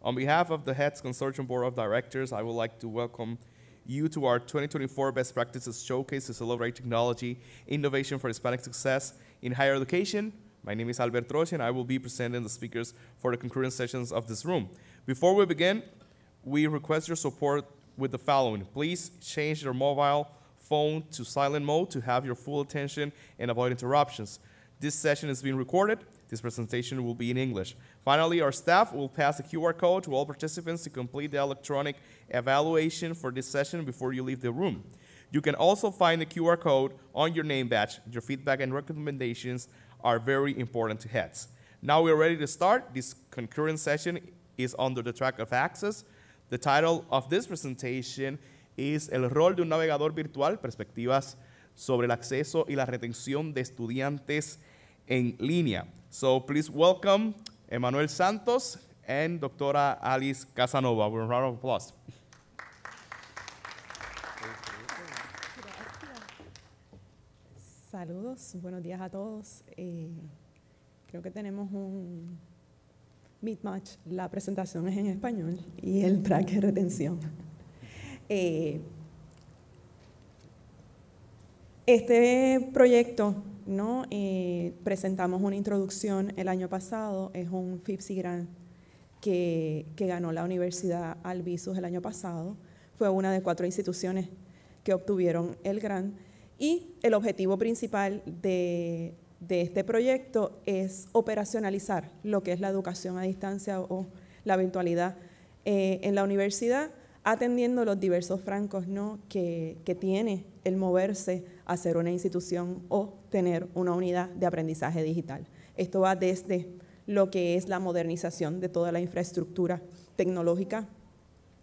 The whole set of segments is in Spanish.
On behalf of the HETS Consortium Board of Directors, I would like to welcome you to our 2024 Best Practices Showcase to celebrate technology innovation for Hispanic success in higher education. My name is Albert Troche, and I will be presenting the speakers for the concurrent sessions of this room. Before we begin, we request your support with the following. Please change your mobile phone to silent mode to have your full attention and avoid interruptions. This session is being recorded this presentation will be in English. Finally, our staff will pass a QR code to all participants to complete the electronic evaluation for this session before you leave the room. You can also find the QR code on your name badge. Your feedback and recommendations are very important to heads. Now we're ready to start. This concurrent session is under the track of access. The title of this presentation is El rol de un navegador virtual, perspectivas sobre el acceso y la retención de estudiantes en línea. So please welcome Emanuel Santos and Doctora Alice Casanova. We're round of applause. Saludos, buenos días a todos. Eh, creo que tenemos un meet match. La presentación es en español y el track es retención. Eh, este proyecto ¿no? presentamos una introducción el año pasado, es un FIPSI Grant que, ganó la Universidad Albizus el año pasado. Fue una de cuatro instituciones que obtuvieron el grant. Y el objetivo principal de, este proyecto es operacionalizar lo que es la educación a distancia o la virtualidad eh, en la universidad, atendiendo los diversos francos que, que tiene el moverse hacer una institución o tener una unidad de aprendizaje digital. Esto va desde lo que es la modernización de toda la infraestructura tecnológica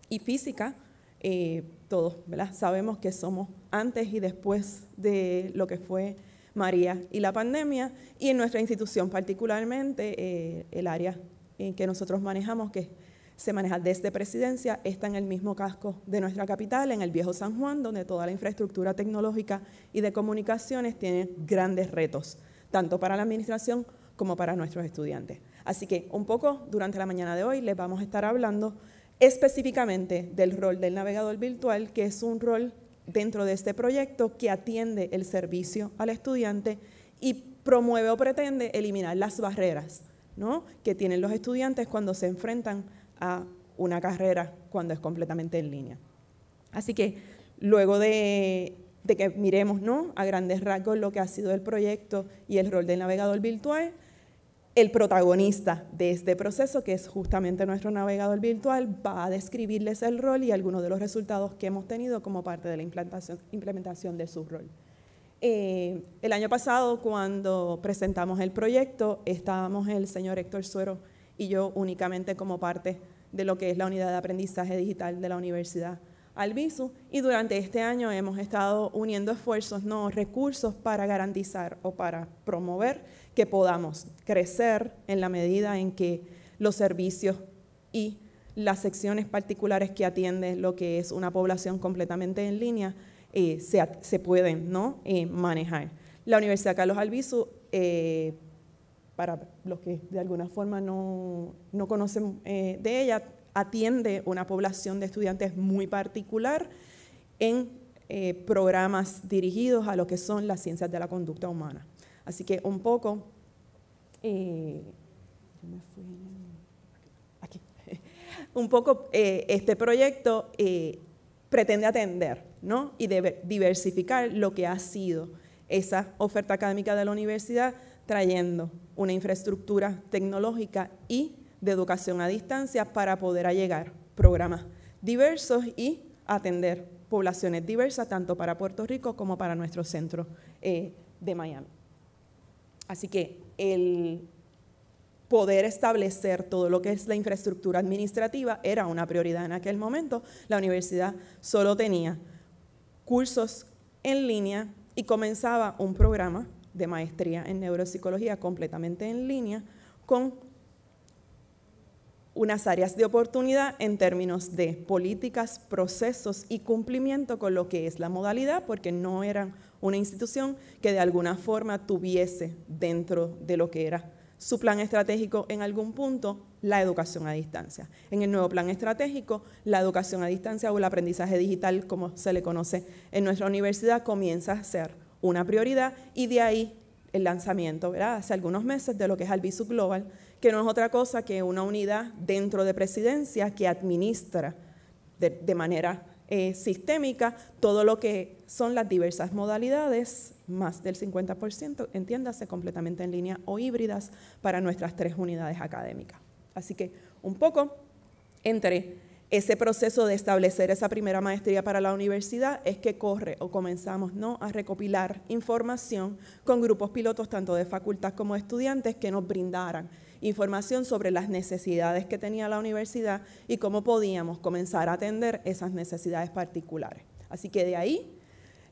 y física. Eh, todos ¿verdad? sabemos que somos antes y después de lo que fue María y la pandemia, y en nuestra institución particularmente eh, el área en eh, que nosotros manejamos, que se maneja desde presidencia, está en el mismo casco de nuestra capital, en el viejo San Juan, donde toda la infraestructura tecnológica y de comunicaciones tiene grandes retos, tanto para la administración como para nuestros estudiantes. Así que un poco durante la mañana de hoy les vamos a estar hablando específicamente del rol del navegador virtual, que es un rol dentro de este proyecto que atiende el servicio al estudiante y promueve o pretende eliminar las barreras ¿no? que tienen los estudiantes cuando se enfrentan a una carrera cuando es completamente en línea. Así que luego de, que miremos ¿no? a grandes rasgos lo que ha sido el proyecto y el rol del navegador virtual, el protagonista de este proceso, que es justamente nuestro navegador virtual, va a describirles el rol y algunos de los resultados que hemos tenido como parte de la implantación, implementación de su rol. Eh, el año pasado, cuando presentamos el proyecto, estábamos el señor Héctor Suero y yo únicamente como parte de lo que es la unidad de aprendizaje digital de la Universidad Albizu. Y durante este año hemos estado uniendo esfuerzos, no recursos, para garantizar o para promover que podamos crecer en la medida en que los servicios y las secciones particulares que atienden lo que es una población completamente en línea eh, se, se, pueden ¿no? Eh, manejar. La Universidad Carlos Albizu eh, para los que de alguna forma no, conocen eh, de ella, atiende una población de estudiantes muy particular en eh, programas dirigidos a lo que son las ciencias de la conducta humana. Así que un poco... Eh, un poco este proyecto pretende atender ¿no? y diversificar lo que ha sido esa oferta académica de la universidad trayendo una infraestructura tecnológica y de educación a distancia para poder allegar programas diversos y atender poblaciones diversas, tanto para Puerto Rico como para nuestro centro eh, de Miami. Así que el poder establecer todo lo que es la infraestructura administrativa era una prioridad en aquel momento. La universidad solo tenía cursos en línea y comenzaba un programa de maestría en neuropsicología completamente en línea con unas áreas de oportunidad en términos de políticas, procesos y cumplimiento con lo que es la modalidad, porque no era una institución que de alguna forma tuviese dentro de lo que era su plan estratégico en algún punto la educación a distancia. En el nuevo plan estratégico, la educación a distancia o el aprendizaje digital, como se le conoce en nuestra universidad, comienza a ser una prioridad y de ahí el lanzamiento, ¿verdad? Hace algunos meses de lo que es Albizu Global, que no es otra cosa que una unidad dentro de presidencia que administra de, manera eh, sistémica todo lo que son las diversas modalidades, más del 50%, entiéndase, completamente en línea o híbridas para nuestras tres unidades académicas. Así que un poco entre ese proceso de establecer esa primera maestría para la universidad es que corre o comenzamos ¿no? a recopilar información con grupos pilotos tanto de facultad como de estudiantes que nos brindaran información sobre las necesidades que tenía la universidad y cómo podíamos comenzar a atender esas necesidades particulares. Así que de ahí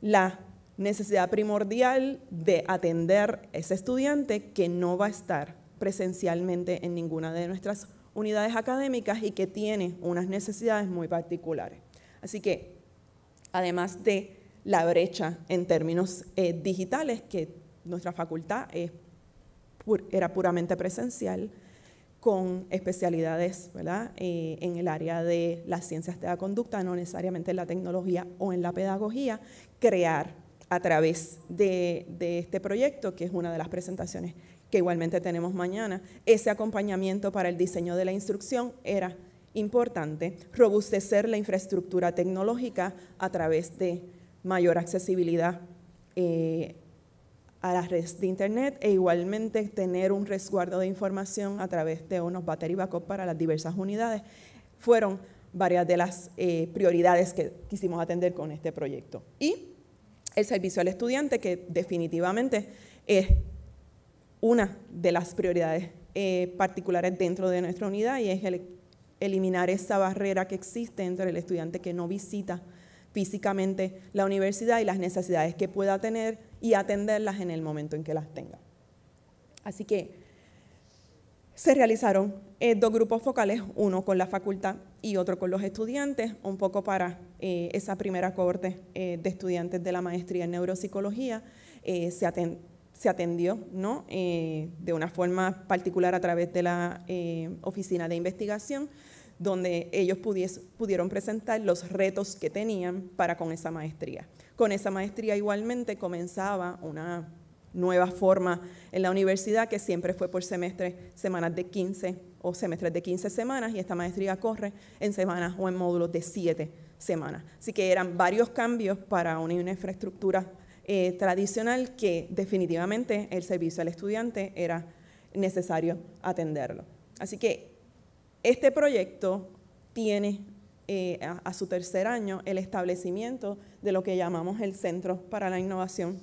la necesidad primordial de atender ese estudiante que no va a estar presencialmente en ninguna de nuestras unidades académicas y que tiene unas necesidades muy particulares. Así que, además de la brecha en términos eh, digitales, que nuestra facultad era puramente presencial, con especialidades eh, en el área de las ciencias de la conducta, no necesariamente en la tecnología o en la pedagogía, crear a través de, de este proyecto, que es una de las presentaciones que igualmente tenemos mañana, ese acompañamiento para el diseño de la instrucción era importante, robustecer la infraestructura tecnológica a través de mayor accesibilidad eh, a las redes de Internet e igualmente tener un resguardo de información a través de unos battery backup para las diversas unidades. Fueron varias de las eh, prioridades que quisimos atender con este proyecto. Y el servicio al estudiante, que definitivamente es una de las prioridades eh, particulares dentro de nuestra unidad y es eliminar esa barrera que existe entre el estudiante que no visita físicamente la universidad y las necesidades que pueda tener y atenderlas en el momento en que las tenga. Así que se realizaron eh, dos grupos focales, uno con la facultad y otro con los estudiantes, un poco para eh, esa primera cohorte de estudiantes de la maestría en neuropsicología. se, se atendió ¿no? Eh, de una forma particular a través de la eh, oficina de investigación, donde ellos pudieron presentar los retos que tenían para con esa maestría. Con esa maestría igualmente comenzaba una nueva forma en la universidad que siempre fue por semestres, semanas de 15 o semestres de 15 semanas y esta maestría corre en semanas o en módulos de 7 semanas. Así que eran varios cambios para una infraestructura eh, tradicional que definitivamente el servicio al estudiante era necesario atenderlo. Así que este proyecto tiene eh, a, su tercer año el establecimiento de lo que llamamos el Centro para la Innovación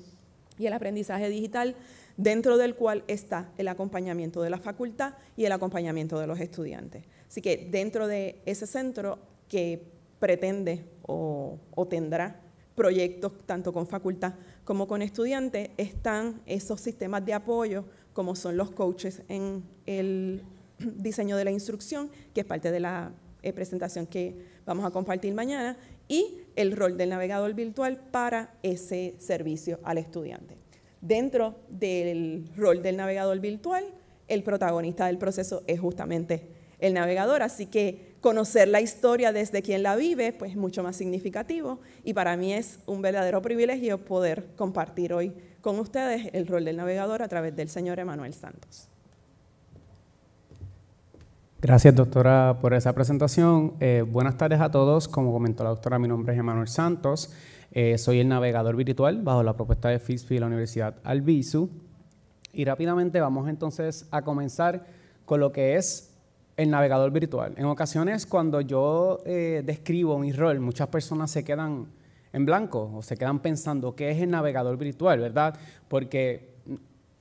y el Aprendizaje Digital, dentro del cual está el acompañamiento de la facultad y el acompañamiento de los estudiantes. Así que dentro de ese centro que pretende o tendrá proyectos, tanto con facultad como con estudiantes, están esos sistemas de apoyo, como son los coaches en el diseño de la instrucción, que es parte de la eh, presentación que vamos a compartir mañana, y el rol del navegador virtual para ese servicio al estudiante. Dentro del rol del navegador virtual, el protagonista del proceso es justamente el navegador, así que conocer la historia desde quien la vive, pues es mucho más significativo y para mí es un verdadero privilegio poder compartir hoy con ustedes el rol del navegador a través del señor Emanuel Santos. Gracias, doctora, por esa presentación. Eh, buenas tardes a todos. Como comentó la doctora, mi nombre es Emanuel Santos. Eh, soy el navegador virtual bajo la propuesta de FISPI de la Universidad Albizu. Y rápidamente vamos entonces a comenzar con lo que es el navegador virtual. En ocasiones cuando yo eh, describo mi rol, muchas personas se quedan en blanco o se quedan pensando qué es el navegador virtual, ¿verdad? Porque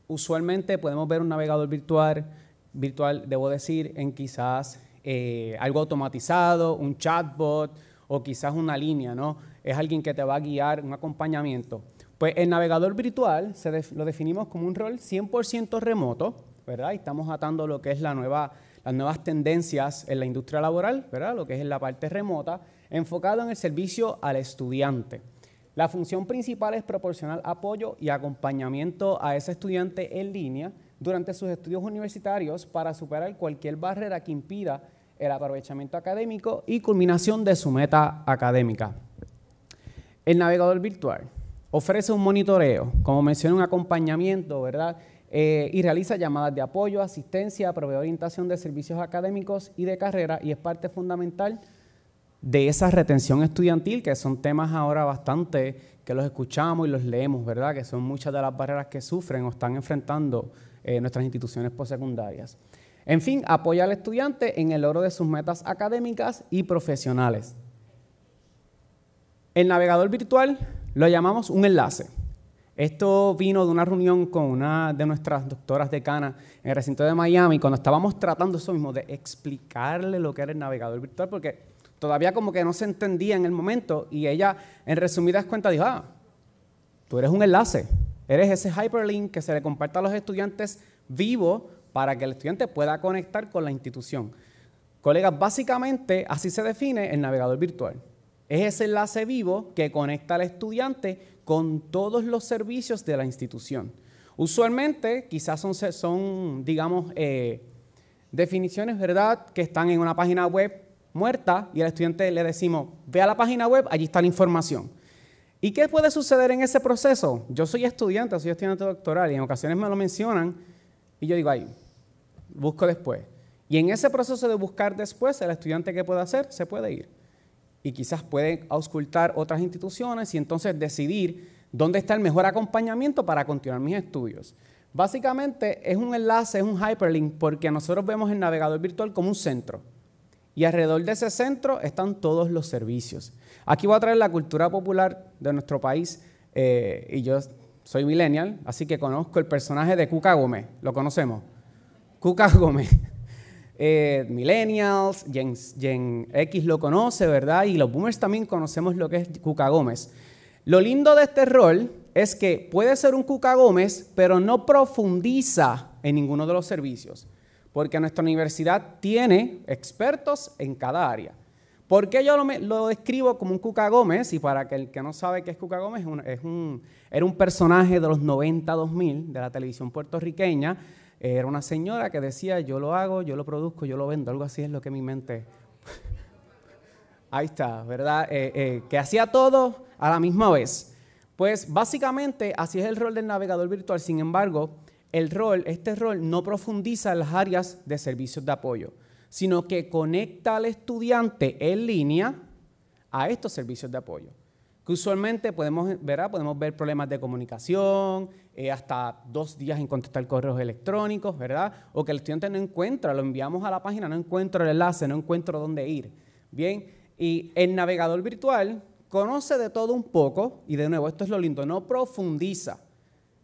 usualmente podemos ver un navegador virtual, virtual debo decir, en quizás eh, algo automatizado, un chatbot o quizás una línea, ¿no? Es alguien que te va a guiar, un acompañamiento. Pues el navegador virtual lo definimos como un rol 100% remoto, ¿verdad? Y estamos atando lo que es la nueva las nuevas tendencias en la industria laboral, ¿verdad? lo que es en la parte remota, enfocado en el servicio al estudiante. La función principal es proporcionar apoyo y acompañamiento a ese estudiante en línea durante sus estudios universitarios para superar cualquier barrera que impida el aprovechamiento académico y culminación de su meta académica. El navegador virtual ofrece un monitoreo, como mencioné, un acompañamiento, ¿verdad? Eh, y realiza llamadas de apoyo, asistencia, provee orientación de servicios académicos y de carrera y es parte fundamental de esa retención estudiantil, que son temas ahora bastante que los escuchamos y los leemos, ¿verdad? Que son muchas de las barreras que sufren o están enfrentando eh, nuestras instituciones postsecundarias. En fin, apoya al estudiante en el logro de sus metas académicas y profesionales. El navegador virtual lo llamamos un enlace. Esto vino de una reunión con una de nuestras doctoras decanas en el recinto de Miami, cuando estábamos tratando eso mismo, de explicarle lo que era el navegador virtual, porque todavía como que no se entendía en el momento, y ella, en resumidas cuentas, dijo, ah, tú eres un enlace, eres ese hyperlink que se le comparte a los estudiantes vivo para que el estudiante pueda conectar con la institución. Colegas, básicamente así se define el navegador virtual. Es ese enlace vivo que conecta al estudiante con todos los servicios de la institución. Usualmente quizás son, son digamos, eh, definiciones, ¿verdad?, que están en una página web muerta y al estudiante le decimos, ve a la página web, allí está la información. ¿Y qué puede suceder en ese proceso? Yo soy estudiante, soy estudiante doctoral y en ocasiones me lo mencionan y yo digo, ahí busco después. Y en ese proceso de buscar después, el estudiante ¿qué puede hacer, se puede ir y quizás pueden auscultar otras instituciones y entonces decidir dónde está el mejor acompañamiento para continuar mis estudios. Básicamente es un enlace, es un hyperlink, porque nosotros vemos el navegador virtual como un centro. Y alrededor de ese centro están todos los servicios. Aquí voy a traer la cultura popular de nuestro país eh, y yo soy millennial, así que conozco el personaje de Cuca Gómez. ¿Lo conocemos? Cuca Gómez. Eh, millennials, Gen, X lo conoce, ¿verdad? Y los boomers también conocemos lo que es Cuca Gómez. Lo lindo de este rol es que puede ser un Cuca Gómez, pero no profundiza en ninguno de los servicios, porque nuestra universidad tiene expertos en cada área. ¿Por qué yo lo, describo como un Cuca Gómez? Y para que el que no sabe qué es Cuca Gómez, era un personaje de los 90-2000 de la televisión puertorriqueña eh, era una señora que decía, yo lo hago, yo lo produzco, yo lo vendo, algo así es lo que mi mente... Ahí está, ¿verdad? Eh, eh, que hacía todo a la misma vez. Pues básicamente así es el rol del navegador virtual. Sin embargo, el rol, este rol no profundiza en las áreas de servicios de apoyo, sino que conecta al estudiante en línea a estos servicios de apoyo usualmente podemos, podemos ver problemas de comunicación, eh, hasta dos días en contestar correos electrónicos, ¿verdad? O que el estudiante no encuentra, lo enviamos a la página, no encuentro el enlace, no encuentro dónde ir. Bien, y el navegador virtual conoce de todo un poco, y de nuevo, esto es lo lindo, no profundiza.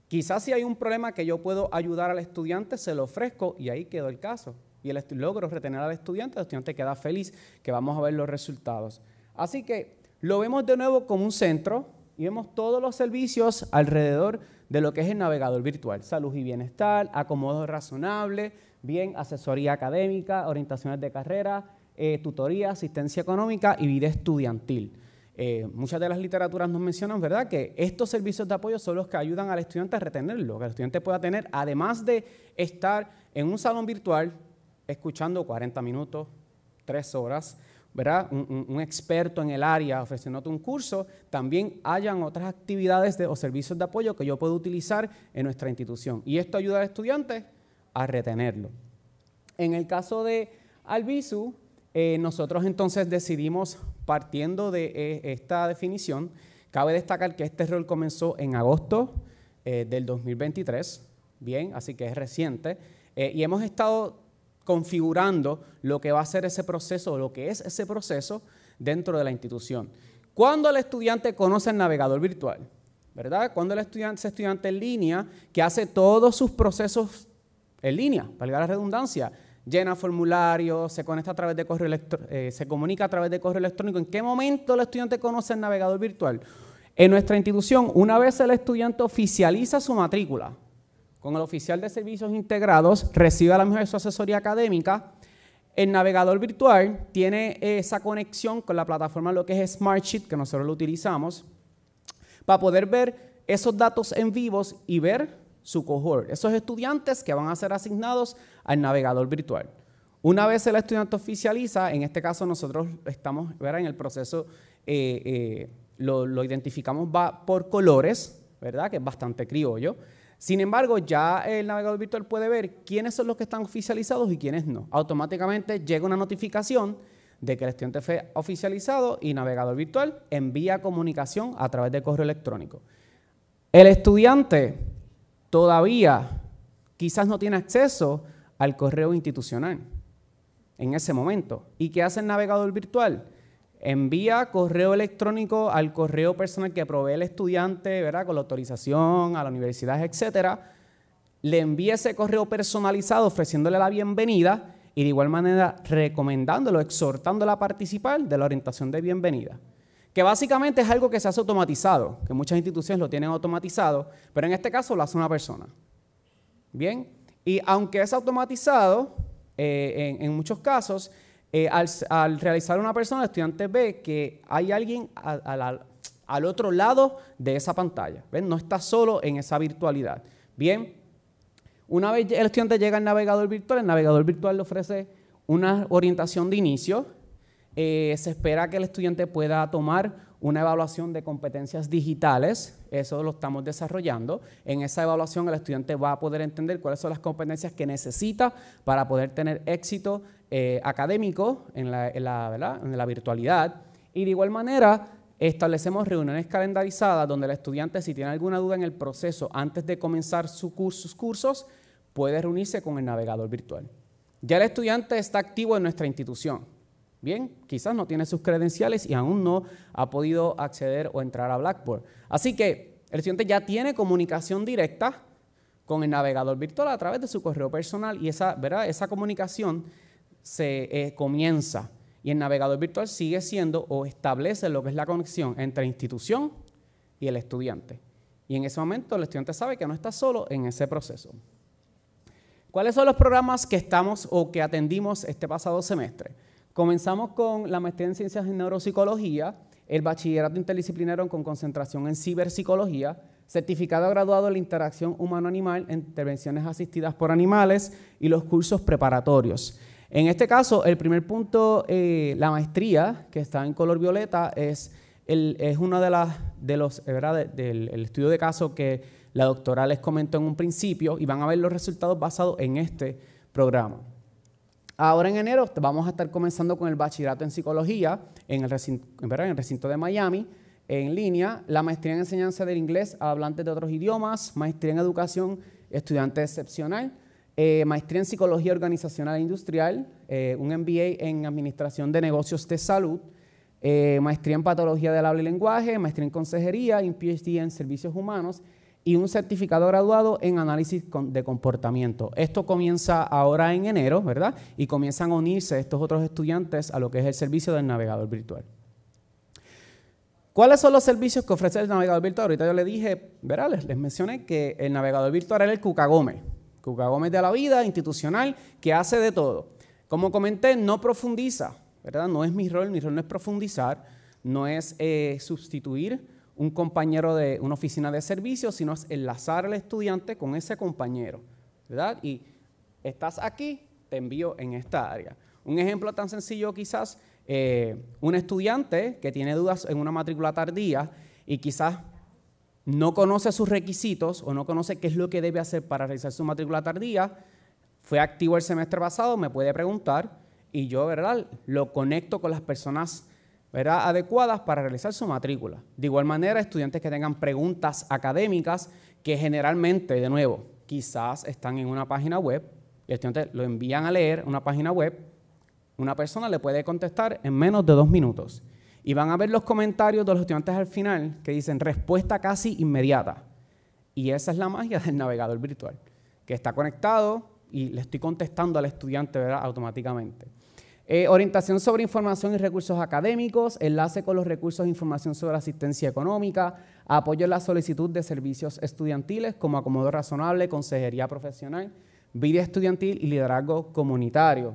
Quizás si hay un problema que yo puedo ayudar al estudiante, se lo ofrezco y ahí quedó el caso. Y el logro retener al estudiante, el estudiante queda feliz, que vamos a ver los resultados. Así que lo vemos de nuevo como un centro y vemos todos los servicios alrededor de lo que es el navegador virtual. Salud y bienestar, acomodo razonable, bien, asesoría académica, orientaciones de carrera, eh, tutoría, asistencia económica y vida estudiantil. Eh, muchas de las literaturas nos mencionan, ¿verdad?, que estos servicios de apoyo son los que ayudan al estudiante a retenerlo, que el estudiante pueda tener, además de estar en un salón virtual, escuchando 40 minutos, 3 horas, ¿verdad? Un, experto en el área ofreciéndote un curso, también hayan otras actividades de, o servicios de apoyo que yo puedo utilizar en nuestra institución. Y esto ayuda al estudiante a retenerlo. En el caso de Albizu, eh, nosotros entonces decidimos, partiendo de eh, esta definición, cabe destacar que este rol comenzó en agosto eh, del 2023, bien, así que es reciente, y hemos estado configurando lo que va a ser ese proceso lo que es ese proceso dentro de la institución. Cuando el estudiante conoce el navegador virtual, ¿verdad? Cuando el estudiante, es estudiante en línea que hace todos sus procesos en línea, valga la redundancia, llena formularios, se conecta a través de correo electrónico, eh, se comunica a través de correo electrónico. ¿En qué momento el estudiante conoce el navegador virtual? En nuestra institución, una vez el estudiante oficializa su matrícula, con el oficial de servicios integrados, recibe a la mejor su asesoría académica. El navegador virtual tiene esa conexión con la plataforma, lo que es Smartsheet, que nosotros lo utilizamos, para poder ver esos datos en vivos y ver su cohort, esos estudiantes que van a ser asignados al navegador virtual. Una vez el estudiante oficializa, en este caso nosotros estamos ¿verdad? en el proceso, eh, eh, lo, identificamos por colores, ¿verdad? que es bastante criollo. Sin embargo, ya el navegador virtual puede ver quiénes son los que están oficializados y quiénes no. Automáticamente llega una notificación de que el estudiante fue oficializado y navegador virtual envía comunicación a través de correo electrónico. El estudiante todavía quizás no tiene acceso al correo institucional en ese momento. ¿Y qué hace el navegador virtual? Envía correo electrónico al correo personal que provee el estudiante, ¿verdad? Con la autorización a la universidad, etcétera. Le envía ese correo personalizado ofreciéndole la bienvenida y de igual manera recomendándolo, exhortándolo a participar de la orientación de bienvenida que básicamente es algo que se hace automatizado, que muchas instituciones lo tienen automatizado, pero en este caso lo hace una persona. Bien, y aunque es automatizado, eh, en, muchos casos eh, al, realizar una persona, el estudiante ve que hay alguien al otro lado de esa pantalla. No está solo en esa virtualidad. Bien, una vez el estudiante llega al navegador virtual, el navegador virtual le ofrece una orientación de inicio. Eh, se espera que el estudiante pueda tomar una evaluación de competencias digitales, eso lo estamos desarrollando. En esa evaluación el estudiante va a poder entender cuáles son las competencias que necesita para poder tener éxito eh, académico en la, la, en la virtualidad y de igual manera establecemos reuniones calendarizadas donde el estudiante si tiene alguna duda en el proceso antes de comenzar su sus cursos puede reunirse con el navegador virtual. Ya el estudiante está activo en nuestra institución. Bien, quizás no tiene sus credenciales y aún no ha podido acceder o entrar a Blackboard. Así que el estudiante ya tiene comunicación directa con el navegador virtual a través de su correo personal y esa, ¿verdad? esa comunicación se eh, comienza y el navegador virtual sigue siendo o establece lo que es la conexión entre institución y el estudiante. Y en ese momento el estudiante sabe que no está solo en ese proceso. ¿Cuáles son los programas que estamos o que atendimos este pasado semestre? Comenzamos con la maestría en ciencias en neuropsicología, el bachillerato interdisciplinario con concentración en ciberpsicología, certificado graduado en interacción humano-animal, intervenciones asistidas por animales y los cursos preparatorios. En este caso, el primer punto, eh, la maestría, que está en color violeta, es, es uno de, las, de los, eh, del el estudio de caso que la doctora les comentó en un principio y van a ver los resultados basados en este programa. Ahora en enero vamos a estar comenzando con el bachillerato en psicología en el recinto, en el recinto de Miami, en línea, la maestría en enseñanza del inglés a hablantes de otros idiomas, maestría en educación, estudiante excepcional eh, maestría en Psicología Organizacional e Industrial, eh, un MBA en Administración de Negocios de Salud, eh, maestría en Patología del Habla y Lenguaje, maestría en Consejería y un PhD en Servicios Humanos y un certificado graduado en Análisis de Comportamiento. Esto comienza ahora en enero, ¿verdad? Y comienzan a unirse estos otros estudiantes a lo que es el servicio del navegador virtual. ¿Cuáles son los servicios que ofrece el navegador virtual? Ahorita yo le dije, ¿verdad? Les, mencioné que el navegador virtual era el Cucagome. Cuca Gómez de la vida, institucional, que hace de todo. Como comenté, no profundiza, ¿verdad? No es mi rol, mi rol no es profundizar, no es eh, sustituir un compañero de una oficina de servicios, sino es enlazar al estudiante con ese compañero, ¿verdad? Y estás aquí, te envío en esta área. Un ejemplo tan sencillo quizás, eh, un estudiante que tiene dudas en una matrícula tardía y quizás no conoce sus requisitos o no conoce qué es lo que debe hacer para realizar su matrícula tardía, fue activo el semestre pasado, me puede preguntar y yo, ¿verdad?, lo conecto con las personas adecuadas para realizar su matrícula. De igual manera, estudiantes que tengan preguntas académicas que generalmente, de nuevo, quizás están en una página web, y el estudiante lo envían a leer una página web, una persona le puede contestar en menos de dos minutos. Y van a ver los comentarios de los estudiantes al final que dicen respuesta casi inmediata. Y esa es la magia del navegador virtual, que está conectado y le estoy contestando al estudiante ¿verdad? automáticamente. Eh, orientación sobre información y recursos académicos, enlace con los recursos de información sobre asistencia económica, apoyo en la solicitud de servicios estudiantiles como acomodo razonable, consejería profesional, vida estudiantil y liderazgo comunitario.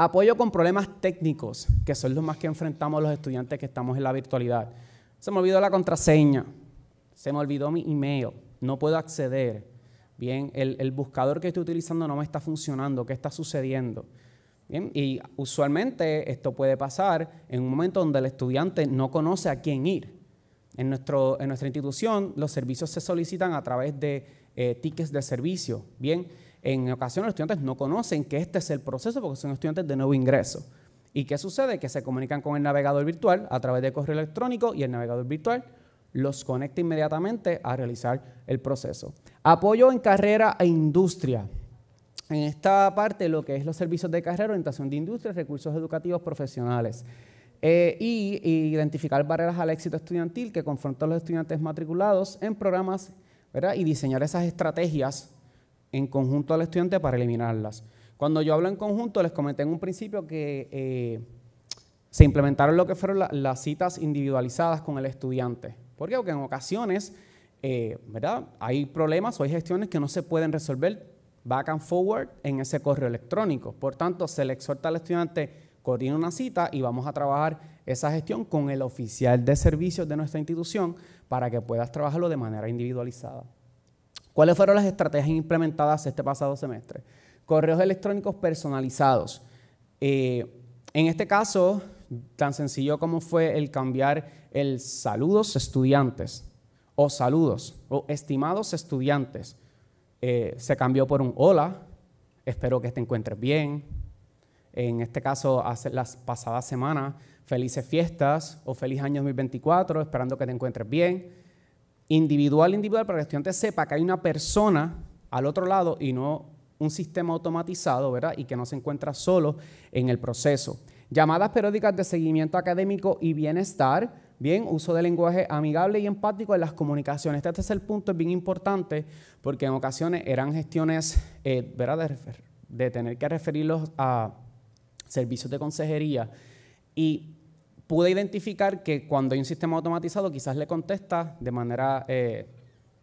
Apoyo con problemas técnicos, que son los más que enfrentamos los estudiantes que estamos en la virtualidad. Se me olvidó la contraseña, se me olvidó mi email, no puedo acceder. Bien, el, buscador que estoy utilizando no me está funcionando, ¿qué está sucediendo? Bien, y usualmente esto puede pasar en un momento donde el estudiante no conoce a quién ir. En, nuestro, en nuestra institución los servicios se solicitan a través de eh, tickets de servicio. Bien, en ocasiones los estudiantes no conocen que este es el proceso porque son estudiantes de nuevo ingreso. ¿Y qué sucede? Que se comunican con el navegador virtual a través de correo electrónico y el navegador virtual los conecta inmediatamente a realizar el proceso. Apoyo en carrera e industria. En esta parte, lo que es los servicios de carrera, orientación de industria, recursos educativos profesionales. Eh, y, identificar barreras al éxito estudiantil que confrontan los estudiantes matriculados en programas y diseñar esas estrategias en conjunto al estudiante para eliminarlas. Cuando yo hablo en conjunto, les comenté en un principio que eh, se implementaron lo que fueron las citas individualizadas con el estudiante. ¿Por qué? Porque en ocasiones, eh, ¿verdad? Hay problemas o hay gestiones que no se pueden resolver back and forward en ese correo electrónico. Por tanto, se le exhorta al estudiante, coordina una cita y vamos a trabajar esa gestión con el oficial de servicios de nuestra institución para que puedas trabajarlo de manera individualizada. ¿Cuáles fueron las estrategias implementadas este pasado semestre? Correos electrónicos personalizados. Eh, en este caso, tan sencillo como fue el cambiar el saludos estudiantes o saludos o estimados estudiantes, eh, se cambió por un hola, espero que te encuentres bien. En este caso, hace las pasadas semanas, felices fiestas o feliz año 2024, esperando que te encuentres bien individual, individual, para que el estudiante sepa que hay una persona al otro lado y no un sistema automatizado, ¿verdad? Y que no se encuentra solo en el proceso. Llamadas periódicas de seguimiento académico y bienestar. Bien, uso de lenguaje amigable y empático en las comunicaciones. Este es el punto es bien importante porque en ocasiones eran gestiones eh, ¿verdad? De, de, tener que referirlos a servicios de consejería y pude identificar que cuando hay un sistema automatizado quizás le contesta de manera eh,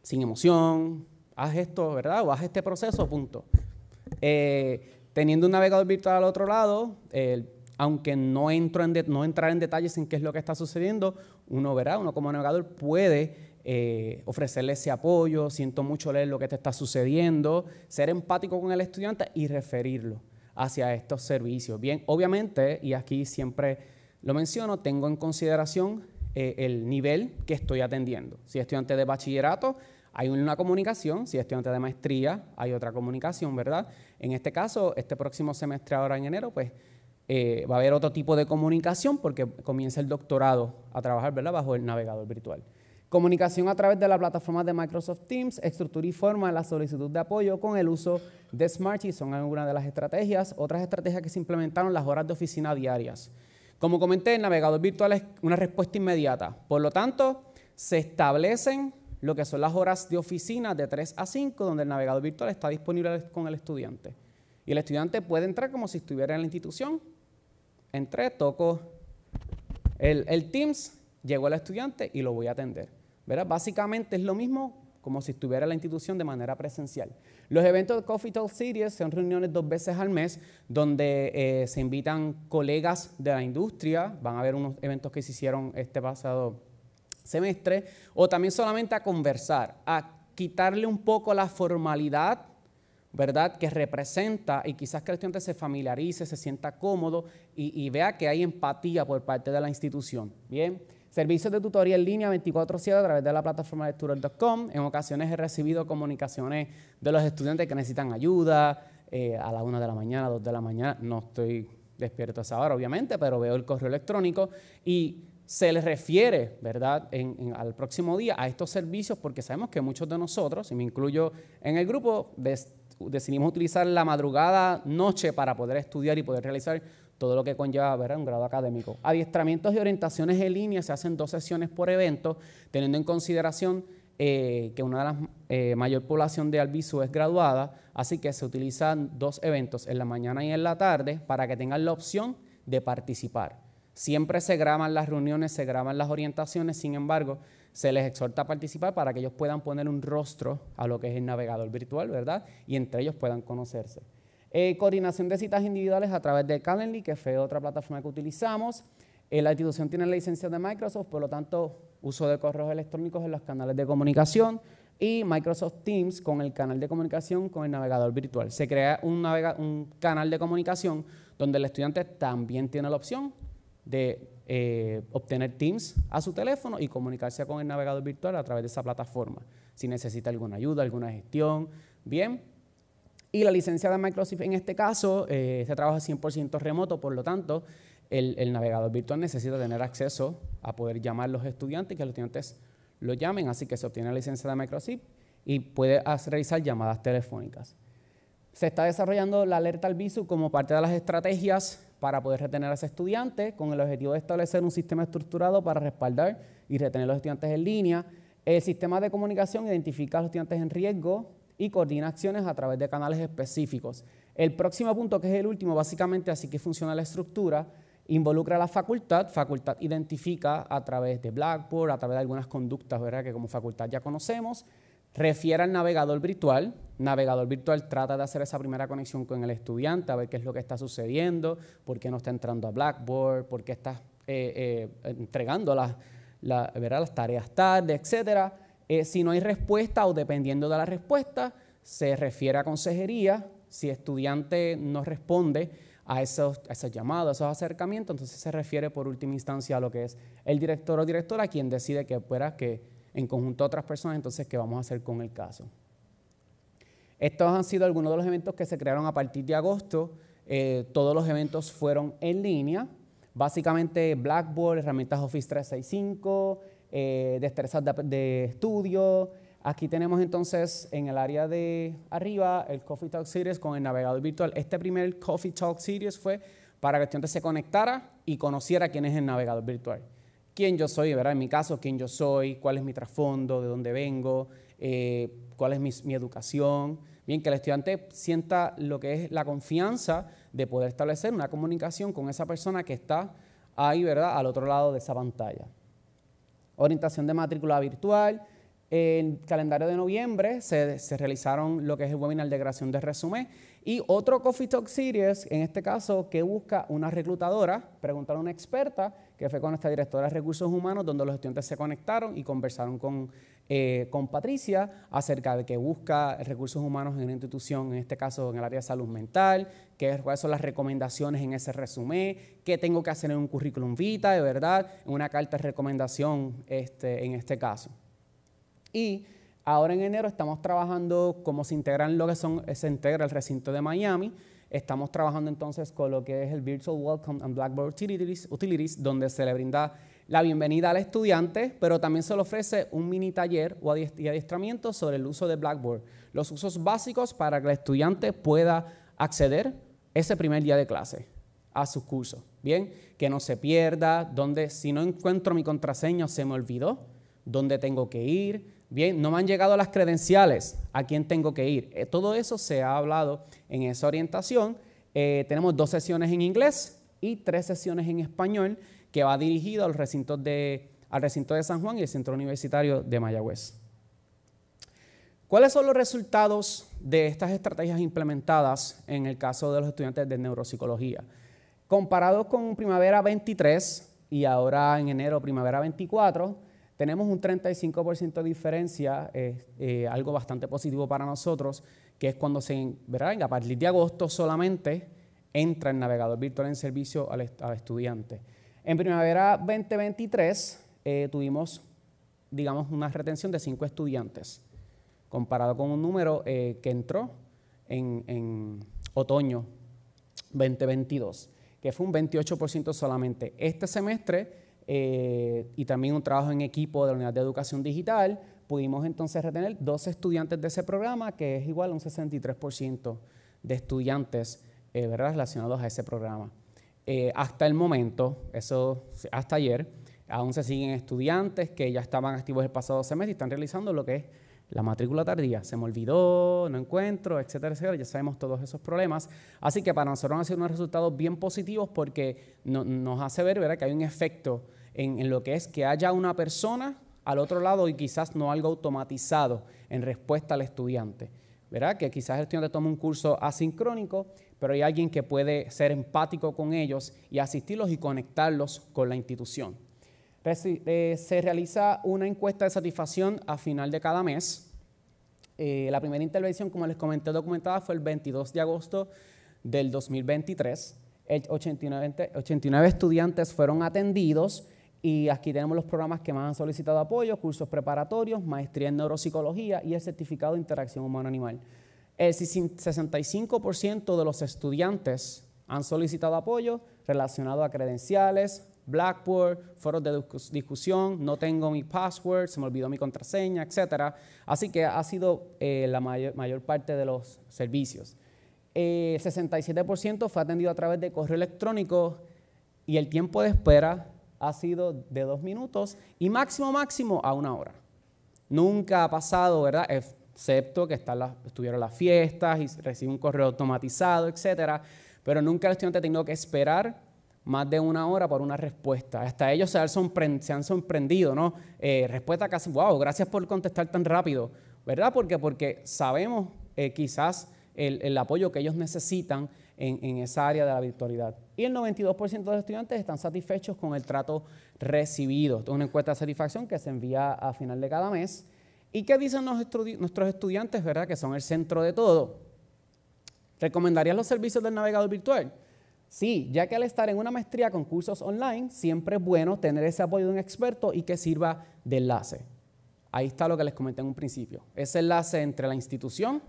sin emoción, haz esto, ¿verdad? O haz este proceso, punto. Eh, teniendo un navegador virtual al otro lado, aunque no, entro en no entrar en detalles en qué es lo que está sucediendo, uno verá, uno como navegador puede eh, ofrecerle ese apoyo, siento mucho leer lo que te está sucediendo, ser empático con el estudiante y referirlo hacia estos servicios. Bien, obviamente, y aquí siempre lo menciono, tengo en consideración eh, el nivel que estoy atendiendo. Si estudiante de bachillerato, hay una comunicación, si estudiante de maestría, hay otra comunicación, ¿verdad? En este caso, este próximo semestre, ahora en enero, pues eh, va a haber otro tipo de comunicación porque comienza el doctorado a trabajar, ¿verdad? Bajo el navegador virtual. Comunicación a través de la plataforma de Microsoft Teams, estructura y forma la solicitud de apoyo con el uso de Smartsheet son algunas de las estrategias. Otras estrategias que se implementaron las horas de oficina diarias. Como comenté, el navegador virtual es una respuesta inmediata. Por lo tanto, se establecen lo que son las horas de oficina de 3 a 5, donde el navegador virtual está disponible con el estudiante. Y el estudiante puede entrar como si estuviera en la institución. Entré, toco el, Teams, llegó el estudiante y lo voy a atender. Básicamente es lo mismo como si estuviera la institución de manera presencial. Los eventos de Coffee Talk Series son reuniones dos veces al mes donde eh, se invitan colegas de la industria, van a haber unos eventos que se hicieron este pasado semestre, o también solamente a conversar, a quitarle un poco la formalidad ¿verdad? Que representa y quizás que el estudiante se familiarice, se sienta cómodo y, y, vea que hay empatía por parte de la institución. Bien, Servicios de tutoría en línea 24/7 a través de la plataforma de En ocasiones he recibido comunicaciones de los estudiantes que necesitan ayuda eh, a las 1 de la mañana, 2 de la mañana. No estoy despierto a esa hora, obviamente, pero veo el correo electrónico y se les refiere, ¿verdad?, al próximo día a estos servicios porque sabemos que muchos de nosotros, y me incluyo en el grupo, decidimos utilizar la madrugada, noche para poder estudiar y poder realizar todo lo que conlleva un grado académico. Adiestramientos y orientaciones en línea se hacen dos sesiones por evento, teniendo en consideración eh, que una de las eh, mayor población de Albizu es graduada, así que se utilizan dos eventos, en la mañana y en la tarde, para que tengan la opción de participar. Siempre se graban las reuniones, se graban las orientaciones, sin embargo, se les exhorta a participar para que ellos puedan poner un rostro a lo que es el navegador virtual, ¿verdad? Y entre ellos puedan conocerse. Eh, coordinación de citas individuales a través de Calendly, que fue otra plataforma que utilizamos. Eh, la institución tiene la licencia de Microsoft, por lo tanto, uso de correos electrónicos en los canales de comunicación y Microsoft Teams con el canal de comunicación con el navegador virtual. Se crea un, canal de comunicación donde el estudiante también tiene la opción de eh, obtener Teams a su teléfono y comunicarse con el navegador virtual a través de esa plataforma. Si necesita alguna ayuda, alguna gestión, bien, y la licencia de Microsoft en este caso se trabaja 100% remoto, por lo tanto, el, navegador virtual necesita tener acceso a poder llamar a los estudiantes y que los estudiantes lo llamen, así que se obtiene la licencia de Microsoft y puede realizar llamadas telefónicas. Se está desarrollando la alerta al visu como parte de las estrategias para poder retener a ese estudiante con el objetivo de establecer un sistema estructurado para respaldar y retener a los estudiantes en línea. El sistema de comunicación identifica a los estudiantes en riesgo y coordina acciones a través de canales específicos. El próximo punto, que es el último, básicamente así que funciona la estructura, involucra a la facultad, facultad identifica a través de Blackboard, a través de algunas conductas ¿verdad? que como facultad ya conocemos, refiere al navegador virtual, navegador virtual trata de hacer esa primera conexión con el estudiante, a ver qué es lo que está sucediendo, por qué no está entrando a Blackboard, por qué está eh, eh, entregando las, las tareas tarde, etcétera eh, si no hay respuesta o dependiendo de la respuesta, se refiere a consejería. Si estudiante no responde a esos, llamados, a esos acercamientos, entonces se refiere por última instancia a lo que es el director o directora, quien decide que fuera que en conjunto a otras personas, entonces, ¿qué vamos a hacer con el caso? Estos han sido algunos de los eventos que se crearon a partir de agosto. Eh, todos los eventos fueron en línea. Básicamente Blackboard, herramientas Office 365, eh, destrezas de, de, estudio. Aquí tenemos entonces en el área de arriba el Coffee Talk Series con el navegador virtual. Este primer Coffee Talk Series fue para que el estudiante se conectara y conociera quién es el navegador virtual. Quién yo soy, ¿verdad? En mi caso, quién yo soy, cuál es mi trasfondo, de dónde vengo, eh, cuál es mi, mi educación. Bien, que el estudiante sienta lo que es la confianza de poder establecer una comunicación con esa persona que está ahí, ¿verdad? Al otro lado de esa pantalla orientación de matrícula virtual, en el calendario de noviembre se, realizaron lo que es el webinar de creación de resumen y otro Coffee Talk Series, en este caso, que busca una reclutadora, preguntar a una experta, que fue con nuestra directora de recursos humanos, donde los estudiantes se conectaron y conversaron con, eh, Patricia acerca de que busca recursos humanos en una institución, en este caso en el área de salud mental, qué, cuáles son las recomendaciones en ese resumen, qué tengo que hacer en un currículum vitae, ¿verdad? En una carta de recomendación este, en este caso. Y ahora en enero estamos trabajando cómo se integran lo que son, se integra el recinto de Miami. Estamos trabajando entonces con lo que es el Virtual Welcome and Blackboard Utilities, donde se le brinda la bienvenida al estudiante, pero también se le ofrece un mini taller y adiestramiento sobre el uso de Blackboard, los usos básicos para que el estudiante pueda acceder ese primer día de clase a sus cursos. Bien, que no se pierda, donde si no encuentro mi contraseña se me olvidó, dónde tengo que ir, Bien, no me han llegado las credenciales, ¿a quién tengo que ir? Eh, todo eso se ha hablado en esa orientación. Eh, tenemos dos sesiones en inglés y tres sesiones en español que va dirigido al recinto de, al recinto de San Juan y el Centro Universitario de Mayagüez. ¿Cuáles son los resultados de estas estrategias implementadas en el caso de los estudiantes de neuropsicología? Comparado con primavera 23 y ahora en enero primavera 24, tenemos un 35% de diferencia, eh, eh, algo bastante positivo para nosotros, que es cuando se, a partir de agosto solamente entra el navegador virtual en servicio al, estudiante. En primavera 2023 eh, tuvimos, digamos, una retención de 5 estudiantes, comparado con un número eh, que entró en, en otoño 2022, que fue un 28% solamente. Este semestre eh, y también un trabajo en equipo de la Unidad de Educación Digital, pudimos entonces retener 12 estudiantes de ese programa, que es igual a un 63% de estudiantes eh, relacionados a ese programa. Eh, hasta el momento, eso hasta ayer, aún se siguen estudiantes que ya estaban activos el pasado semestre y están realizando lo que es la matrícula tardía. Se me olvidó, no encuentro, etcétera, etcétera. Ya sabemos todos esos problemas. Así que para nosotros han sido unos resultados bien positivos porque nos hace ver que hay un efecto en, lo que es que haya una persona al otro lado y quizás no algo automatizado en respuesta al estudiante. ¿verdad? Que quizás el estudiante toma un curso asincrónico, pero hay alguien que puede ser empático con ellos y asistirlos y conectarlos con la institución. Pues eh, se realiza una encuesta de satisfacción a final de cada mes. Eh, la primera intervención, como les comenté, documentada fue el 22 de agosto del 2023. 89 estudiantes fueron atendidos y aquí tenemos los programas que más han solicitado apoyo, cursos preparatorios, maestría en neuropsicología y el certificado de interacción humano-animal. El 65% de los estudiantes han solicitado apoyo relacionado a credenciales, Blackboard, foros de discusión, no tengo mi password, se me olvidó mi contraseña, etc. Así que ha sido eh, la mayor, parte de los servicios. el 67% fue atendido a través de correo electrónico y el tiempo de espera ha sido de dos minutos y máximo, máximo a una hora. Nunca ha pasado, ¿verdad? Excepto que estuvieron las fiestas y recibe un correo automatizado, etcétera. Pero nunca el estudiante ha tenido que esperar más de una hora por una respuesta. Hasta ellos se han, sorprendido, ¿no? Eh, respuesta casi, wow, gracias por contestar tan rápido, ¿verdad? Porque, porque sabemos eh, quizás el apoyo que ellos necesitan en, esa área de la virtualidad. Y el 92% de los estudiantes están satisfechos con el trato recibido. es una encuesta de satisfacción que se envía a final de cada mes. ¿Y qué dicen nuestros estudiantes, verdad, que son el centro de todo? ¿Recomendarías los servicios del navegador virtual? Sí, ya que al estar en una maestría con cursos online, siempre es bueno tener ese apoyo de un experto y que sirva de enlace. Ahí está lo que les comenté en un principio, ese enlace entre la institución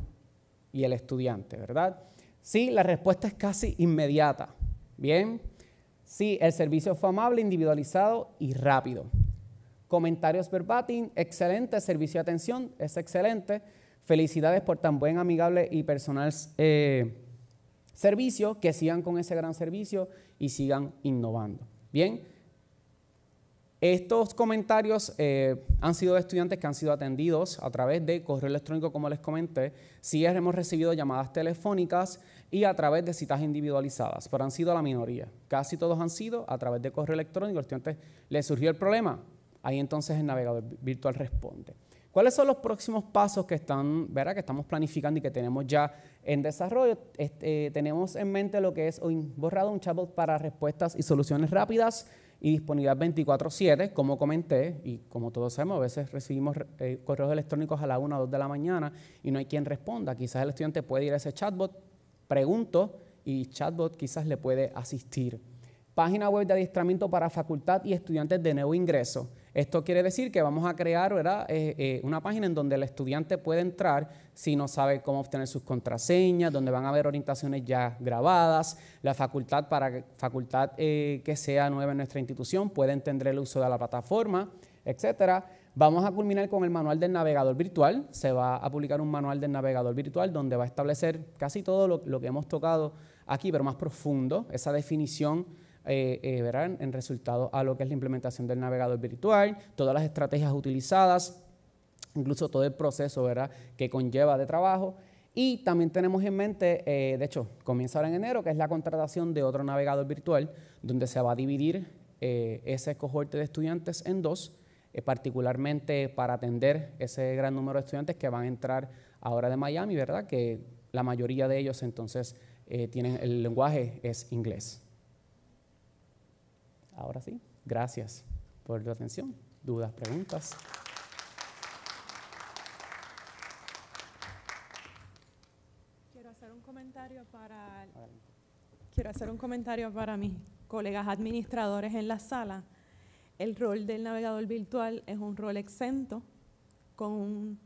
y el estudiante, ¿verdad? Sí, la respuesta es casi inmediata. Bien. Sí, el servicio fue amable, individualizado y rápido. Comentarios verbatim, excelente, servicio de atención es excelente. Felicidades por tan buen, amigable y personal eh, servicio, que sigan con ese gran servicio y sigan innovando. Bien, estos comentarios eh, han sido de estudiantes que han sido atendidos a través de correo electrónico, como les comenté. Sí hemos recibido llamadas telefónicas, y a través de citas individualizadas, pero han sido la minoría. Casi todos han sido a través de correo electrónico. Al estudiante le surgió el problema, ahí entonces el navegador virtual responde. ¿Cuáles son los próximos pasos que, están, ¿verdad? que estamos planificando y que tenemos ya en desarrollo? Este, eh, tenemos en mente lo que es un borrado, un chatbot para respuestas y soluciones rápidas y disponibilidad 24/7, como comenté, y como todos sabemos, a veces recibimos eh, correos electrónicos a la 1 o 2 de la mañana y no hay quien responda. Quizás el estudiante puede ir a ese chatbot Pregunto y chatbot quizás le puede asistir. Página web de adiestramiento para facultad y estudiantes de nuevo ingreso. Esto quiere decir que vamos a crear eh, eh, una página en donde el estudiante puede entrar si no sabe cómo obtener sus contraseñas, donde van a haber orientaciones ya grabadas. La facultad, para facultad eh, que sea nueva en nuestra institución, puede entender el uso de la plataforma, etcétera. Vamos a culminar con el manual del navegador virtual. Se va a publicar un manual del navegador virtual donde va a establecer casi todo lo, que hemos tocado aquí, pero más profundo, esa definición eh, eh, en resultado a lo que es la implementación del navegador virtual, todas las estrategias utilizadas, incluso todo el proceso que conlleva de trabajo. Y también tenemos en mente, eh, de hecho, comienza ahora en enero, que es la contratación de otro navegador virtual, donde se va a dividir ese cohorte de estudiantes en dos eh, particularmente para atender ese gran número de estudiantes que van a entrar ahora de Miami, ¿verdad? Que la mayoría de ellos entonces eh, tienen, el lenguaje es inglés. Ahora sí, gracias por tu atención. ¿Dudas, preguntas? Quiero hacer un comentario para, quiero hacer un comentario para mis colegas administradores en la sala. El rol del navegador virtual es un rol exento con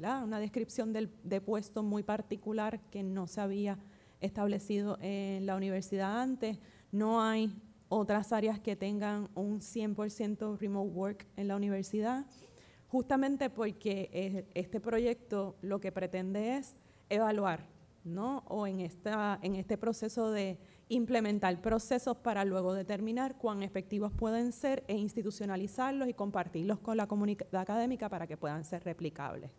una descripción de puesto muy particular que no se había establecido en la universidad antes. No hay otras áreas que tengan un 100% remote work en la universidad, justamente porque este proyecto lo que pretende es evaluar, ¿no? O en, esta, en este proceso de implementar procesos para luego determinar cuán efectivos pueden ser e institucionalizarlos y compartirlos con la comunidad académica para que puedan ser replicables.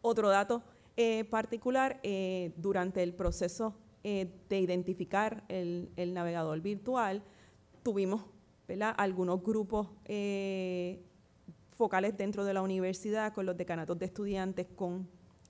Otro dato eh, particular, eh, durante el proceso eh, de identificar el, navegador virtual, tuvimos algunos grupos focales dentro de la universidad con los decanatos de estudiantes, con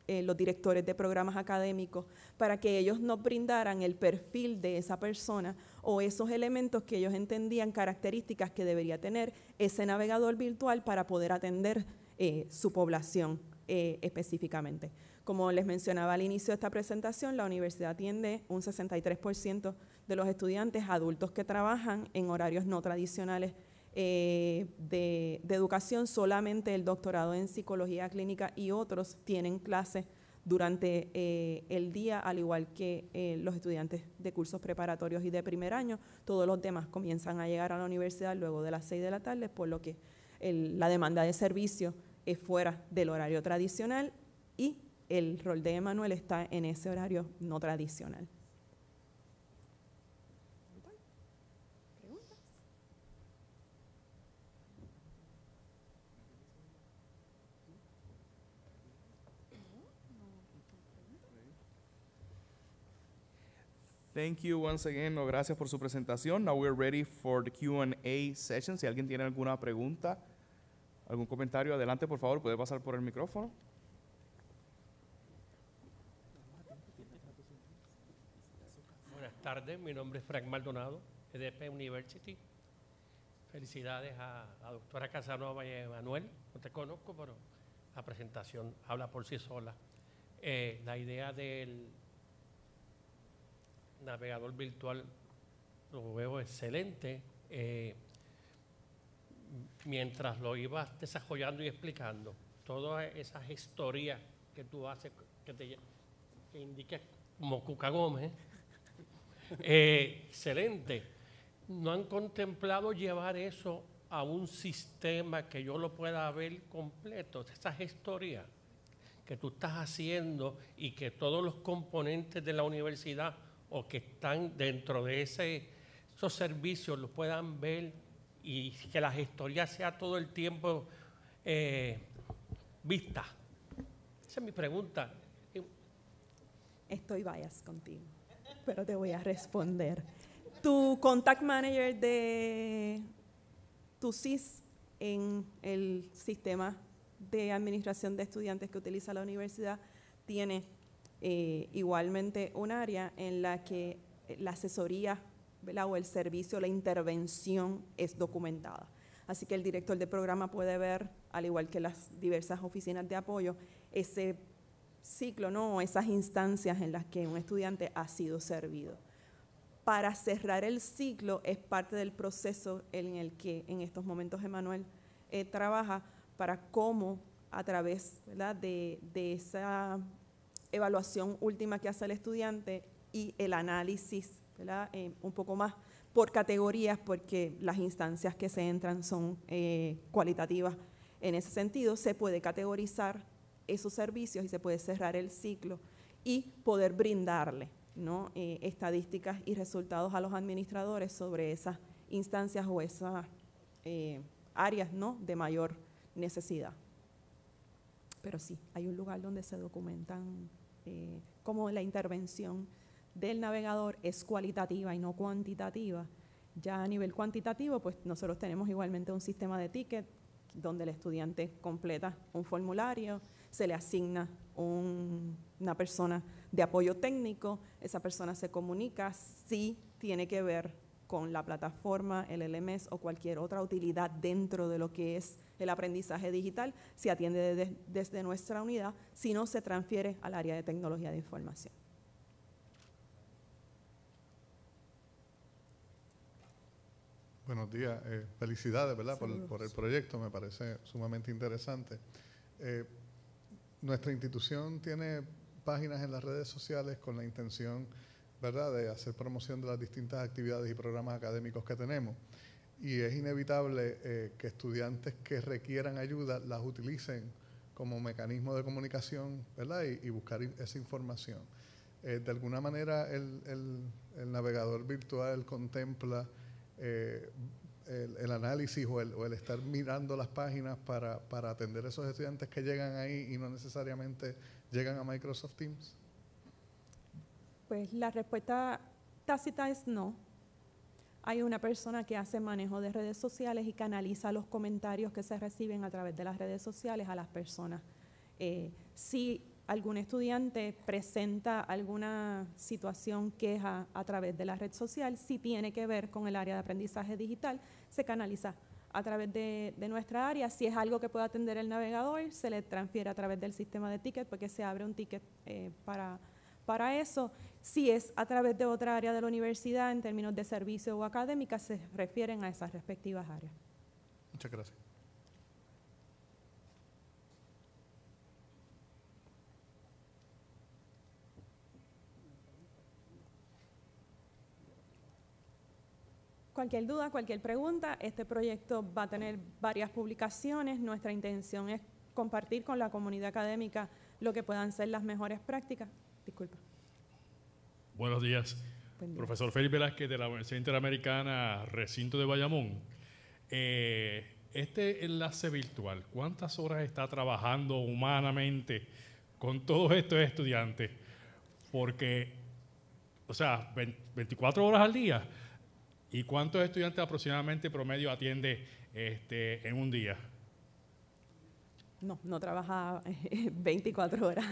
eh, los directores de programas académicos, para que ellos nos brindaran el perfil de esa persona o esos elementos que ellos entendían características que debería tener ese navegador virtual para poder atender eh, su población eh, específicamente. Como les mencionaba al inicio de esta presentación, la universidad atiende un 63% de los estudiantes adultos que trabajan en horarios no tradicionales eh, de, educación, solamente el doctorado en psicología clínica y otros tienen clases durante eh, el día, al igual que eh, los estudiantes de cursos preparatorios y de primer año. Todos los demás comienzan a llegar a la universidad luego de las 6 de la tarde, por lo que la demanda de servicio es fuera del horario tradicional y el rol de Emanuel está en ese horario no tradicional. Thank you once again. gracias por su presentación. Now we're ready for the Q&A session. Si alguien tiene alguna pregunta, algún comentario, adelante por favor, puede pasar por el micrófono. Buenas tardes, mi nombre es Frank Maldonado, EDP University. Felicidades a la doctora Casanova y a Emanuel. No te conozco, pero la presentación habla por sí sola. Eh, la idea del navegador virtual lo veo excelente. Eh, mientras lo ibas desarrollando y explicando, todas esas historias que tú haces, que te que como Cuca Gómez, eh, excelente. No han contemplado llevar eso a un sistema que yo lo pueda ver completo, esas historias que tú estás haciendo y que todos los componentes de la universidad o que están dentro de ese, esos servicios los puedan ver y que la gestoría sea todo el tiempo eh, vista. Esa es mi pregunta. Estoy bias contigo, pero te voy a responder. Tu contact manager de tu sis en el sistema de administración de estudiantes que utiliza la universidad tiene eh, igualmente, un área en la que la asesoría o el servicio, la intervención es documentada. Así que el director de programa puede ver, al igual que las diversas oficinas de apoyo, ese ciclo, ¿no? esas instancias en las que un estudiante ha sido servido. Para cerrar el ciclo es parte del proceso en el que en estos momentos Emanuel eh, trabaja para cómo a través de esa evaluación última que hace el estudiante y el análisis, eh, un poco más por categorías, porque las instancias que se entran son eh, cualitativas. En ese sentido, se puede categorizar esos servicios y se puede cerrar el ciclo y poder brindarle eh, estadísticas y resultados a los administradores sobre esas instancias o esas áreas de mayor necesidad. Pero sí, hay un lugar donde se documentan eh, como la intervención del navegador es cualitativa y no cuantitativa. Ya a nivel cuantitativo, pues nosotros tenemos igualmente un sistema de ticket donde el estudiante completa un formulario, se le asigna una persona de apoyo técnico, esa persona se comunica si tiene que ver con la plataforma, el LMS o cualquier otra utilidad dentro de lo que es el aprendizaje digital se atiende desde, nuestra unidad, si no se transfiere al área de tecnología de información. Buenos días, eh, felicidades ¿verdad? Por, el proyecto, me parece sumamente interesante. Eh, nuestra institución tiene páginas en las redes sociales con la intención ¿verdad? de hacer promoción de las distintas actividades y programas académicos que tenemos y es inevitable eh, que estudiantes que requieran ayuda las utilicen como mecanismo de comunicación ¿verdad? Y, buscar esa información. Eh, de alguna manera el, el, navegador virtual contempla eh, el, análisis o, o el, estar mirando las páginas para, para atender a esos estudiantes que llegan ahí y no necesariamente llegan a Microsoft Teams. Pues la respuesta tácita es no hay una persona que hace manejo de redes sociales y canaliza los comentarios que se reciben a través de las redes sociales a las personas. Eh, si algún estudiante presenta alguna situación, queja a través de la red social, si tiene que ver con el área de aprendizaje digital, se canaliza a través de, nuestra área. Si es algo que puede atender el navegador, se le transfiere a través del sistema de ticket porque se abre un ticket eh, para, para eso. Si es a través de otra área de la universidad, en términos de servicio o académica, se refieren a esas respectivas áreas. Muchas gracias. Cualquier duda, cualquier pregunta, este proyecto va a tener varias publicaciones. Nuestra intención es compartir con la comunidad académica lo que puedan ser las mejores prácticas. Disculpa. Buenos días. Profesor Felipe Velázquez de la Universidad Interamericana, recinto de Bayamón. Eh, este enlace virtual, ¿cuántas horas está trabajando humanamente con todos estos estudiantes? Porque, o sea, 24 horas al día. ¿Y cuántos estudiantes aproximadamente promedio atiende este, en un día? no, no trabaja 24 eh, horas.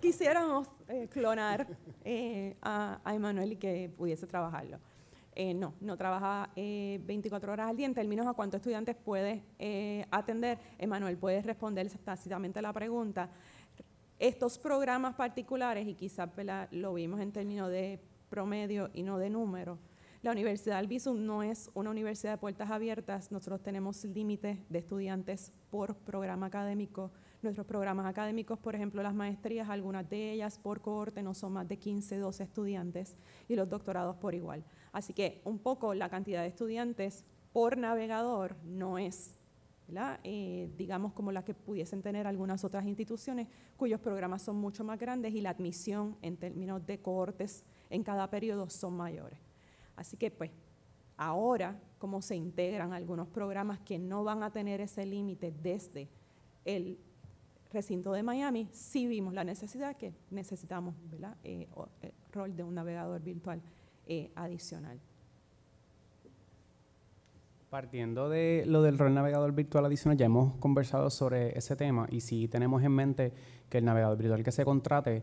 Quisiéramos eh, clonar eh, a, Emanuel y que pudiese trabajarlo. no, no trabaja 24 horas al día. En términos a cuántos estudiantes puedes atender, Emanuel puede responder tácitamente la pregunta. Estos programas particulares, y quizás lo vimos en términos de promedio y no de número, la Universidad del no es una universidad de puertas abiertas, nosotros tenemos límites de estudiantes por programa académico. Nuestros programas académicos, por ejemplo, las maestrías, algunas de ellas por cohorte no son más de 15, 12 estudiantes y los doctorados por igual. Así que un poco la cantidad de estudiantes por navegador no es, eh, digamos, como la que pudiesen tener algunas otras instituciones cuyos programas son mucho más grandes y la admisión en términos de cohortes en cada periodo son mayores. Así que pues ahora, como se integran algunos programas que no van a tener ese límite desde el recinto de Miami, sí vimos la necesidad que necesitamos ¿verdad? el eh, eh, rol de un navegador virtual eh, adicional. Partiendo de lo del rol navegador virtual adicional, ya hemos conversado sobre ese tema y si tenemos en mente que el navegador virtual que se contrate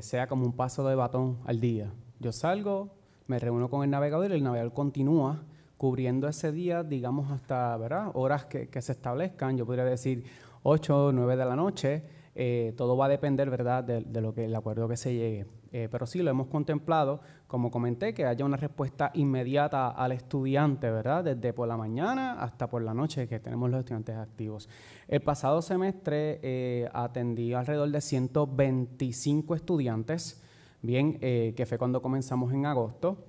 sea como un paso de batón al día. Yo salgo, me reúno con el navegador y el navegador continúa cubriendo ese día, digamos, hasta horas que, se establezcan. Yo podría decir 8, o 9 de la noche. Eh, todo va a depender ¿verdad? De, lo que el acuerdo que se llegue. Eh, pero sí lo hemos contemplado, como comenté, que haya una respuesta inmediata al estudiante, ¿verdad? Desde por la mañana hasta por la noche que tenemos los estudiantes activos. El pasado semestre eh, atendí alrededor de 125 estudiantes bien, eh, que fue cuando comenzamos en agosto.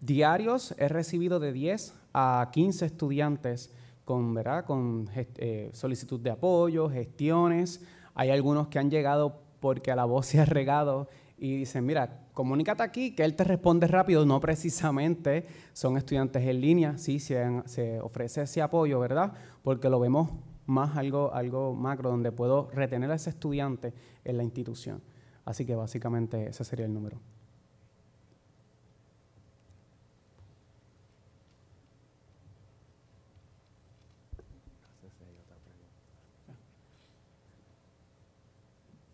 Diarios he recibido de 10 a 15 estudiantes con, ¿verdad? con eh, solicitud de apoyo, gestiones. Hay algunos que han llegado porque a la voz se ha regado y dicen, mira, comunícate aquí, que él te responde rápido. No precisamente son estudiantes en línea, sí, se, se ofrece ese apoyo, ¿verdad? Porque lo vemos más algo, algo macro, donde puedo retener a ese estudiante en la institución. Así que básicamente ese sería el número.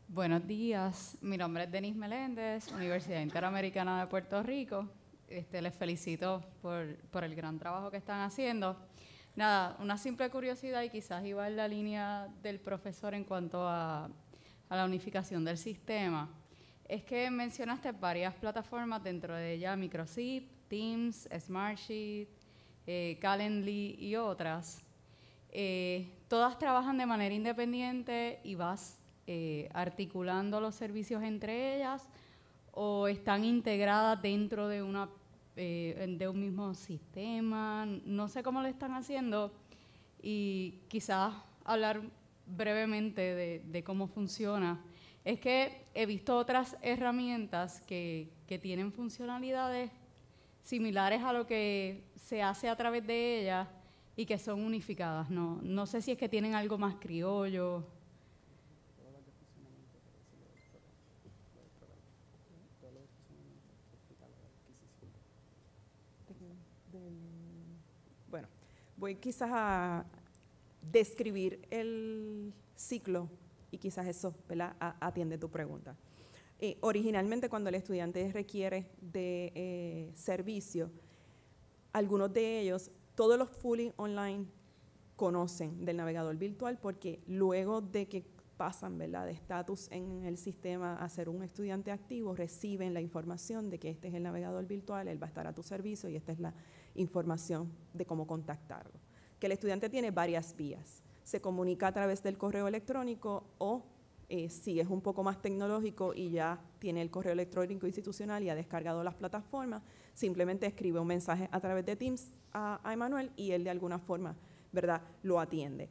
Buenos días, mi nombre es Denise Meléndez, Universidad Interamericana de Puerto Rico. Este, les felicito por, por, el gran trabajo que están haciendo. Nada, una simple curiosidad y quizás iba en la línea del profesor en cuanto a a la unificación del sistema. Es que mencionaste varias plataformas, dentro de ella Microsoft, Teams, Smartsheet, eh, Calendly y otras. Eh, todas trabajan de manera independiente y vas eh, articulando los servicios entre ellas o están integradas dentro de, una, de un mismo sistema. No sé cómo lo están haciendo y quizás hablar brevemente de, cómo funciona, es que he visto otras herramientas que, que tienen funcionalidades similares a lo que se hace a través de ellas y que son unificadas. No, no sé si es que tienen algo más criollo. Bueno, voy quizás a describir el ciclo y quizás eso atiende tu pregunta. originalmente cuando el estudiante requiere de eh, servicio, algunos de ellos, todos los fully online conocen del navegador virtual porque luego de que pasan de estatus en el sistema a ser un estudiante activo, reciben la información de que este es el navegador virtual, él va a estar a tu servicio y esta es la información de cómo contactarlo que el estudiante tiene varias vías. Se comunica a través del correo electrónico o eh, si es un poco más tecnológico y ya tiene el correo electrónico institucional y ha descargado las plataformas, simplemente escribe un mensaje a través de Teams a, Emanuel y él de alguna forma ¿verdad? lo atiende.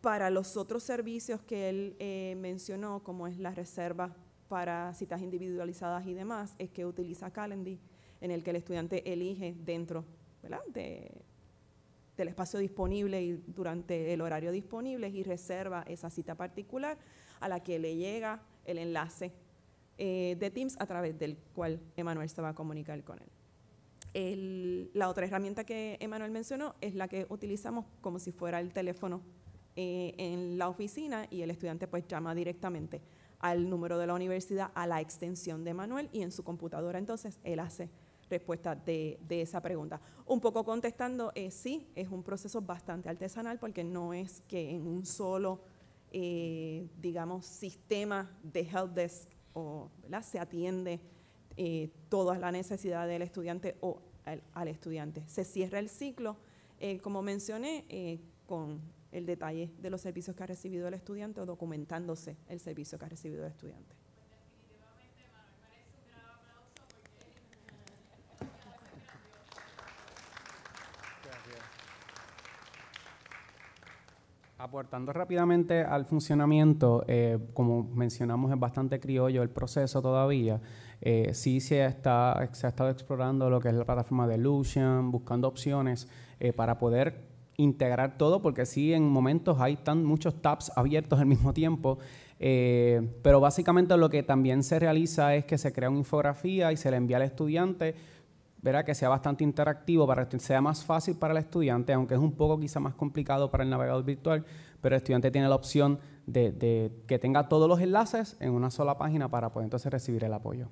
Para los otros servicios que él eh, mencionó, como es la reserva para citas individualizadas y demás, es que utiliza Calendly, en el que el estudiante elige dentro ¿verdad? De, del espacio disponible y durante el horario disponible y reserva esa cita particular a la que le llega el enlace eh, de Teams a través del cual Emanuel se va a comunicar con él. la otra herramienta que Emanuel mencionó es la que utilizamos como si fuera el teléfono eh, en la oficina y el estudiante pues llama directamente al número de la universidad, a la extensión de Emanuel y en su computadora entonces él hace respuesta de, esa pregunta. Un poco contestando, eh, sí, es un proceso bastante artesanal porque no es que en un solo, eh, digamos, sistema de helpdesk o, se atiende eh, todas las necesidades del estudiante o al, al, estudiante. Se cierra el ciclo, como mencioné, con el detalle de los servicios que ha recibido el estudiante o documentándose el servicio que ha recibido el estudiante. Aportando rápidamente al funcionamiento, eh, como mencionamos es bastante criollo el proceso todavía, eh, sí se, está, se ha estado explorando lo que es la plataforma de Lucian, buscando opciones eh, para poder integrar todo, porque sí en momentos hay tantos muchos tabs abiertos al mismo tiempo, pero básicamente lo que también se realiza es que se crea una infografía y se le envía al estudiante verá que sea bastante interactivo para que sea más fácil para el estudiante, aunque es un poco quizá más complicado para el navegador virtual, pero el estudiante tiene la opción de, de que tenga todos los enlaces en una sola página para poder entonces recibir el apoyo.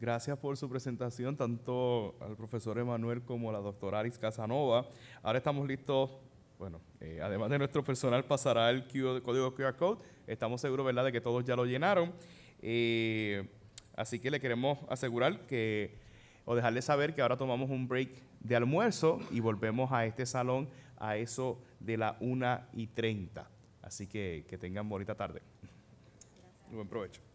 Gracias por su presentación, tanto al profesor Emanuel como a la doctora Aris Casanova. Ahora estamos listos bueno, eh, además de nuestro personal pasará el código QR Code. Estamos seguros, ¿verdad?, de que todos ya lo llenaron. Eh, así que le queremos asegurar que, o dejarle saber que ahora tomamos un break de almuerzo y volvemos a este salón a eso de la 1 y 30. Así que que tengan bonita tarde. Buen provecho.